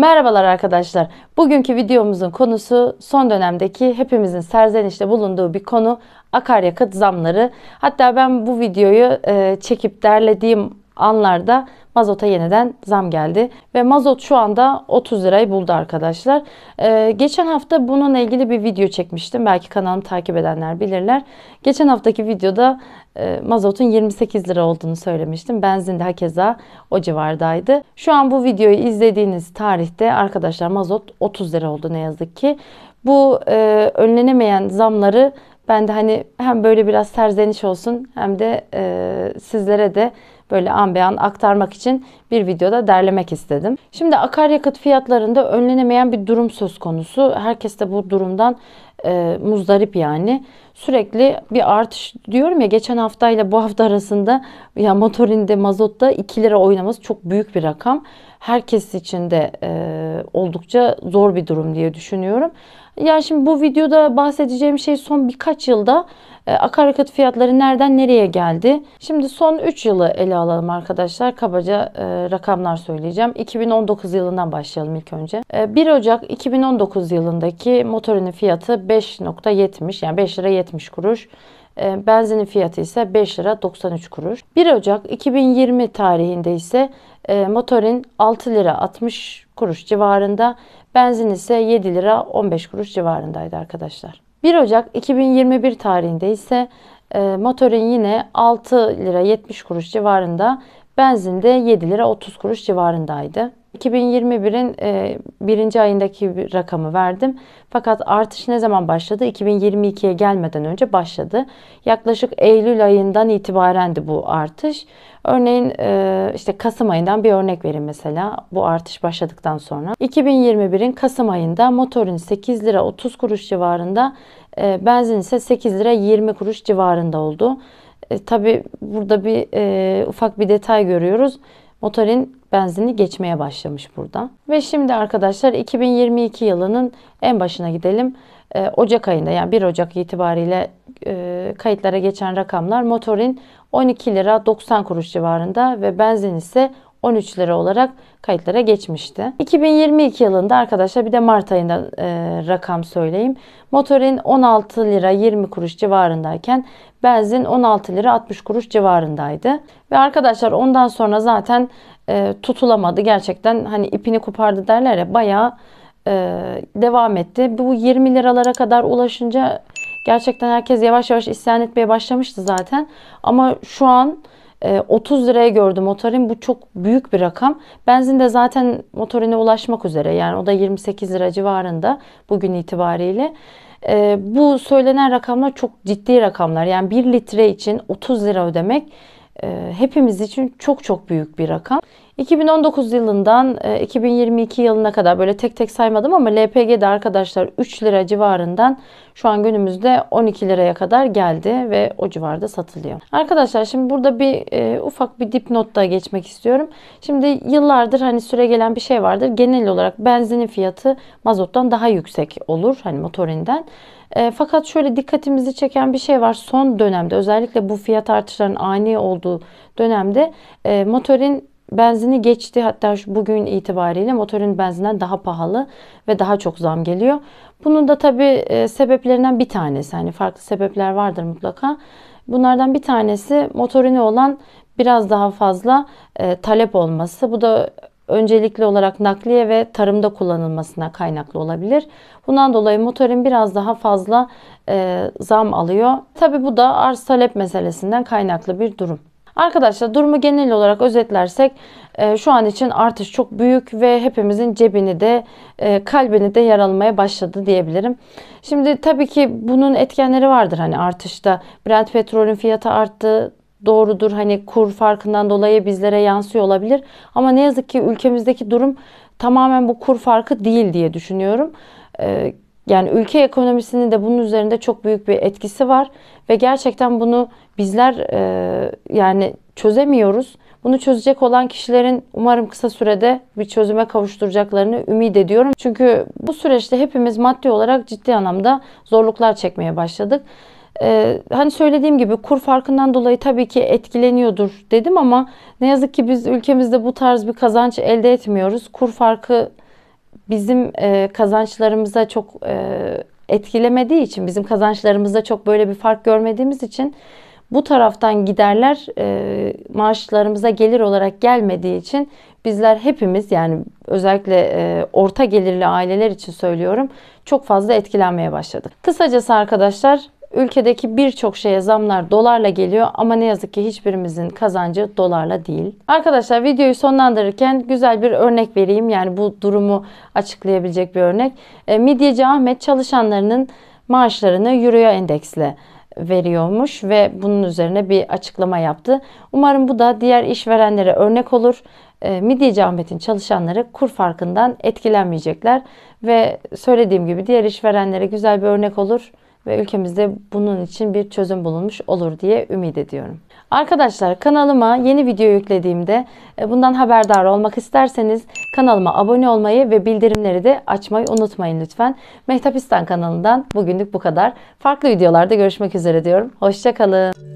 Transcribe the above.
Merhabalar arkadaşlar. Bugünkü videomuzun konusu son dönemdeki hepimizin serzenişte bulunduğu bir konu akaryakıt zamları. Hatta ben bu videoyu e, çekip derlediğim anlarda mazota yeniden zam geldi. Ve mazot şu anda 30 lirayı buldu arkadaşlar. Ee, geçen hafta bununla ilgili bir video çekmiştim. Belki kanalımı takip edenler bilirler. Geçen haftaki videoda e, mazotun 28 lira olduğunu söylemiştim. Benzin de hakeza o civardaydı. Şu an bu videoyu izlediğiniz tarihte arkadaşlar mazot 30 lira oldu ne yazık ki. Bu e, önlenemeyen zamları ben de hani hem böyle biraz serzeniş olsun hem de e, sizlere de böyle an beyan aktarmak için bir videoda derlemek istedim. Şimdi akaryakıt fiyatlarında önlenemeyen bir durum söz konusu. Herkes de bu durumdan e, muzdarip yani. Sürekli bir artış diyorum ya geçen haftayla bu hafta arasında ya motorinde mazotta 2 lira oynaması çok büyük bir rakam. Herkes için de e, oldukça zor bir durum diye düşünüyorum. Yani şimdi bu videoda bahsedeceğim şey son birkaç yılda e, akaryakıt fiyatları nereden nereye geldi? Şimdi son 3 yılı ele alalım arkadaşlar. Kabaca e, rakamlar söyleyeceğim. 2019 yılından başlayalım ilk önce. E, 1 Ocak 2019 yılındaki motorinin fiyatı 5.70 yani 5 lira 70 kuruş. Ee, benzinin fiyatı ise 5 lira 93 kuruş. 1 Ocak 2020 tarihinde ise e, motorin 6 lira 60 kuruş civarında, benzin ise 7 lira 15 kuruş civarındaydı arkadaşlar. 1 Ocak 2021 tarihinde ise e, motorin yine 6 lira 70 kuruş civarında, benzin de 7 lira 30 kuruş civarındaydı. 2021'in e, birinci ayındaki bir rakamı verdim. Fakat artış ne zaman başladı? 2022'ye gelmeden önce başladı. Yaklaşık Eylül ayından itibarendi bu artış. Örneğin e, işte Kasım ayından bir örnek vereyim mesela bu artış başladıktan sonra. 2021'in Kasım ayında motorun 8 lira 30 kuruş civarında e, benzin ise 8 lira 20 kuruş civarında oldu. E, tabii burada bir e, ufak bir detay görüyoruz motorin benzini geçmeye başlamış burada. Ve şimdi arkadaşlar 2022 yılının en başına gidelim. E, Ocak ayında yani 1 Ocak itibariyle e, kayıtlara geçen rakamlar motorin 12 lira 90 kuruş civarında ve benzin ise 13 lira olarak kayıtlara geçmişti. 2022 yılında arkadaşlar bir de Mart ayında e, rakam söyleyeyim. Motorin 16 lira 20 kuruş civarındayken benzin 16 lira 60 kuruş civarındaydı. Ve arkadaşlar ondan sonra zaten e, tutulamadı. Gerçekten hani ipini kopardı derler ya bayağı e, devam etti. Bu 20 liralara kadar ulaşınca gerçekten herkes yavaş yavaş isyan etmeye başlamıştı zaten. Ama şu an 30 ee, liraya gördüm motorin. Bu çok büyük bir rakam. Benzin de zaten motorine ulaşmak üzere. Yani o da 28 lira civarında bugün itibariyle. Ee, bu söylenen rakamlar çok ciddi rakamlar. Yani 1 litre için 30 lira ödemek ee, hepimiz için çok çok büyük bir rakam. 2019 yılından 2022 e, yılına kadar böyle tek tek saymadım ama LPG'de arkadaşlar 3 lira civarından şu an günümüzde 12 liraya kadar geldi ve o civarda satılıyor. Arkadaşlar şimdi burada bir e, ufak bir dipnot da geçmek istiyorum. Şimdi yıllardır hani süre gelen bir şey vardır. Genel olarak benzinin fiyatı mazottan daha yüksek olur hani motorinden. E, fakat şöyle dikkatimizi çeken bir şey var. Son dönemde özellikle bu fiyat artışlarının ani olduğu olduğu dönemde e, motorin benzini geçti. Hatta şu bugün itibariyle motorun benzinden daha pahalı ve daha çok zam geliyor. Bunun da tabii e, sebeplerinden bir tanesi. Hani farklı sebepler vardır mutlaka. Bunlardan bir tanesi motorine olan biraz daha fazla e, talep olması. Bu da öncelikli olarak nakliye ve tarımda kullanılmasına kaynaklı olabilir. Bundan dolayı motorin biraz daha fazla e, zam alıyor. tabi bu da arz talep meselesinden kaynaklı bir durum. Arkadaşlar durumu genel olarak özetlersek e, şu an için artış çok büyük ve hepimizin cebini de e, kalbini de yaralamaya başladı diyebilirim. Şimdi tabii ki bunun etkenleri vardır hani artışta. Brent petrolün fiyatı arttı, doğrudur. Hani kur farkından dolayı bizlere yansıyor olabilir. Ama ne yazık ki ülkemizdeki durum tamamen bu kur farkı değil diye düşünüyorum. E, yani ülke ekonomisinin de bunun üzerinde çok büyük bir etkisi var ve gerçekten bunu bizler e, yani çözemiyoruz. Bunu çözecek olan kişilerin umarım kısa sürede bir çözüme kavuşturacaklarını ümit ediyorum. Çünkü bu süreçte hepimiz maddi olarak ciddi anlamda zorluklar çekmeye başladık. Ee, hani söylediğim gibi kur farkından dolayı tabii ki etkileniyordur dedim ama ne yazık ki biz ülkemizde bu tarz bir kazanç elde etmiyoruz. Kur farkı bizim e, kazançlarımıza çok e, etkilemediği için, bizim kazançlarımızda çok böyle bir fark görmediğimiz için bu taraftan giderler e, maaşlarımıza gelir olarak gelmediği için bizler hepimiz yani özellikle e, orta gelirli aileler için söylüyorum çok fazla etkilenmeye başladık. Kısacası arkadaşlar Ülkedeki birçok şeye zamlar dolarla geliyor ama ne yazık ki hiçbirimizin kazancı dolarla değil. Arkadaşlar videoyu sonlandırırken güzel bir örnek vereyim. Yani bu durumu açıklayabilecek bir örnek. E, Midyeci Ahmet çalışanlarının maaşlarını euroya endeksle veriyormuş ve bunun üzerine bir açıklama yaptı. Umarım bu da diğer işverenlere örnek olur. E, Midyeci Ahmet'in çalışanları kur farkından etkilenmeyecekler ve söylediğim gibi diğer işverenlere güzel bir örnek olur ve ülkemizde bunun için bir çözüm bulunmuş olur diye ümit ediyorum. Arkadaşlar kanalıma yeni video yüklediğimde e, bundan haberdar olmak isterseniz kanalıma abone olmayı ve bildirimleri de açmayı unutmayın lütfen. Mehtapistan kanalından bugünlük bu kadar. Farklı videolarda görüşmek üzere diyorum. Hoşçakalın.